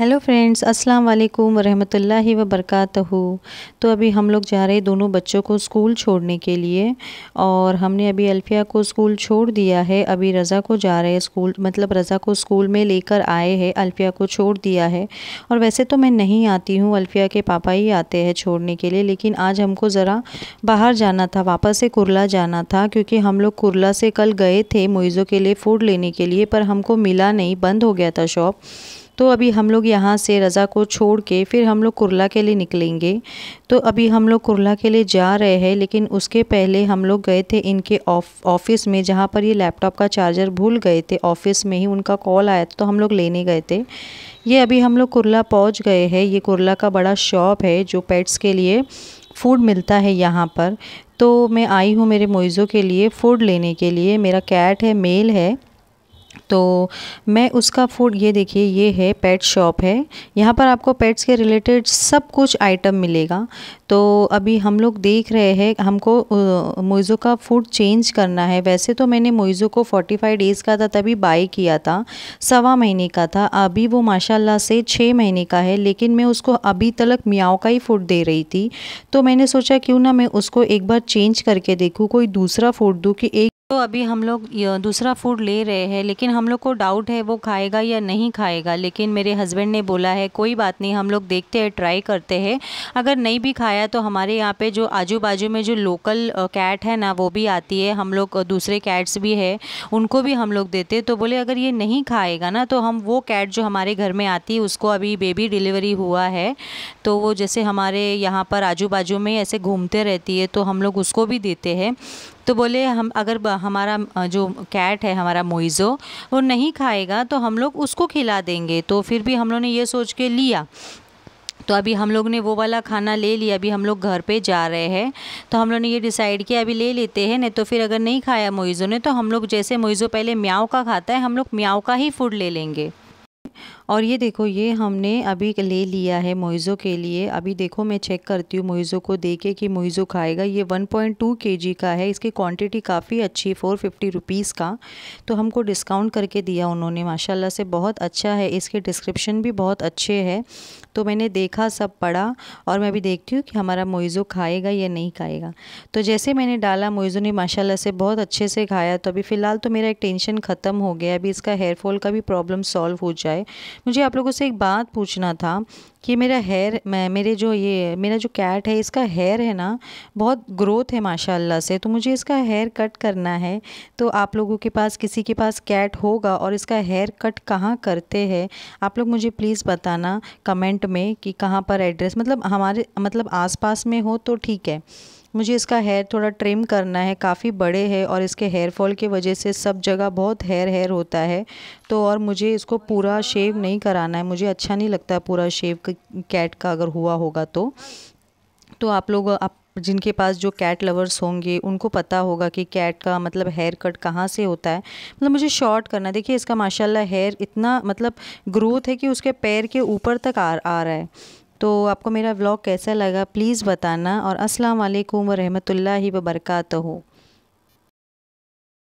hello friends अस्सलाम वालेकुम रहमतुल्लाहि व बरकातहू तो अभी हम लोग जा रहे हैं दोनों बच्चों को स्कूल छोड़ने के लिए और हमने अभी अल्फिया को स्कूल छोड़ दिया है अभी रज़ा को जा रहे हैं स्कूल मतलब रज़ा को स्कूल में लेकर आए हैं अल्फिया को छोड़ दिया है और वैसे तो मैं नहीं आती हूँ अल्फिया के पापा ही आते हैं छोड़ने के लिए लेकिन आज हमको ज़रा बाहर जाना था वापस से कुरला जाना था क्योंकि हम लोग कुरला से कल गए थे मोइज़ों के लिए फ़ूड लेने के लिए पर हमको मिला नहीं बंद हो गया था शॉप तो अभी हम लोग यहाँ से रज़ा को छोड़ के फिर हम लोग कुरला के लिए निकलेंगे तो अभी हम लोग कुरला के लिए जा रहे हैं लेकिन उसके पहले हम लोग गए थे इनके ऑफिस में जहाँ पर ये लैपटॉप का चार्जर भूल गए थे ऑफिस में ही उनका कॉल आया तो हम लोग लेने गए थे ये अभी हम लोग कुरला पहुँच गए हैं ये कुरला का बड़ा शॉप है जो पेट्स के लिए फूड मिलता है यहाँ पर तो मैं आई हूँ मेरे मोइज़ों के लिए फ़ूड लेने के लिए मेरा कैट है मेल है तो मैं उसका फूड ये देखिए ये है पेट शॉप है यहाँ पर आपको पेट्स के रिलेटेड सब कुछ आइटम मिलेगा तो अभी हम लोग देख रहे हैं हमको मोइज़ो का फूड चेंज करना है वैसे तो मैंने मोइज़ो को 45 डेज़ का था तभी बाई किया था सवा महीने का था अभी वो माशाल्लाह से छः महीने का है लेकिन मैं उसको अभी तक मियाओ का ही फूड दे रही थी तो मैंने सोचा क्यों ना मैं उसको एक बार चेंज करके देखूँ कोई दूसरा फूड दूँ कि एक तो अभी हम लोग दूसरा फूड ले रहे हैं लेकिन हम लोग को डाउट है वो खाएगा या नहीं खाएगा लेकिन मेरे हस्बैंड ने बोला है कोई बात नहीं हम लोग देखते हैं ट्राई करते हैं अगर नहीं भी खाया तो हमारे यहाँ पे जो आजू बाजू में जो लोकल कैट है ना वो भी आती है हम लोग दूसरे कैट्स भी है उनको भी हम लोग देते तो बोले अगर ये नहीं खाएगा ना तो हम वो कैट जो हमारे घर में आती है उसको अभी बेबी डिलीवरी हुआ है तो वो जैसे हमारे यहाँ पर आजू बाजू में ऐसे घूमते रहती है तो हम लोग उसको भी देते हैं तो बोले हम अगर हमारा जो कैट है हमारा मोइज़ो वो नहीं खाएगा तो हम लोग उसको खिला देंगे तो फिर भी हम लोग ने ये सोच के लिया तो अभी हम लोग ने वो वाला खाना ले लिया अभी हम लोग घर पे जा रहे हैं तो हम लोग ने ये डिसाइड किया अभी ले लेते हैं नहीं तो फिर अगर नहीं खाया मोइज़ो ने तो हम लोग जैसे मोइज़ो पहले म्याओ का खाता है हम लोग म्याओ का ही फूड ले लेंगे और ये देखो ये हमने अभी ले लिया है मोइज़ो के लिए अभी देखो मैं चेक करती हूँ मोइज़ो को देखे कि मोइज़ो खाएगा ये 1.2 पॉइंट का है इसकी क्वांटिटी काफ़ी अच्छी फ़ोर फिफ्टी रुपीज़ का तो हमको डिस्काउंट करके दिया उन्होंने माशाल्लाह से बहुत अच्छा है इसके डिस्क्रिप्शन भी बहुत अच्छे है तो मैंने देखा सब पढ़ा और मैं अभी देखती हूँ कि हमारा मोइज़ो खाएगा या नहीं खाएगा तो जैसे मैंने डाला मोइज़ो ने माशाला से बहुत अच्छे से खाया तो अभी फ़िलहाल तो मेरा एक टेंशन ख़त्म हो गया अभी इसका हेयर फॉल का भी प्रॉब्लम सॉल्व हो जाए मुझे आप लोगों से एक बात पूछना था कि मेरा हेयर मैं मेरे जो ये मेरा जो कैट है इसका हेयर है ना बहुत ग्रोथ है माशाल्लाह से तो मुझे इसका हेयर कट करना है तो आप लोगों के पास किसी के पास कैट होगा और इसका हेयर कट कहाँ करते हैं आप लोग मुझे प्लीज़ बताना कमेंट में कि कहाँ पर एड्रेस मतलब हमारे मतलब आसपास में हो तो ठीक है मुझे इसका हेयर थोड़ा ट्रिम करना है काफ़ी बड़े है और इसके हेयर फॉल की वजह से सब जगह बहुत हेयर हेयर होता है तो और मुझे इसको पूरा शेव नहीं कराना है मुझे अच्छा नहीं लगता है पूरा शेव कैट का अगर हुआ होगा तो तो आप लोग आप जिनके पास जो कैट लवर्स होंगे उनको पता होगा कि कैट का मतलब हेयर कट कहाँ से होता है मतलब मुझे शॉर्ट करना है देखिए इसका माशाल्लाह हेयर इतना मतलब ग्रोथ है कि उसके पैर के ऊपर तक आ, आ रहा है तो आपको मेरा व्लॉग कैसा लगा प्लीज़ बताना और अस्सलाम वालेकुम व रहमतुल्लाहि व बरकातहू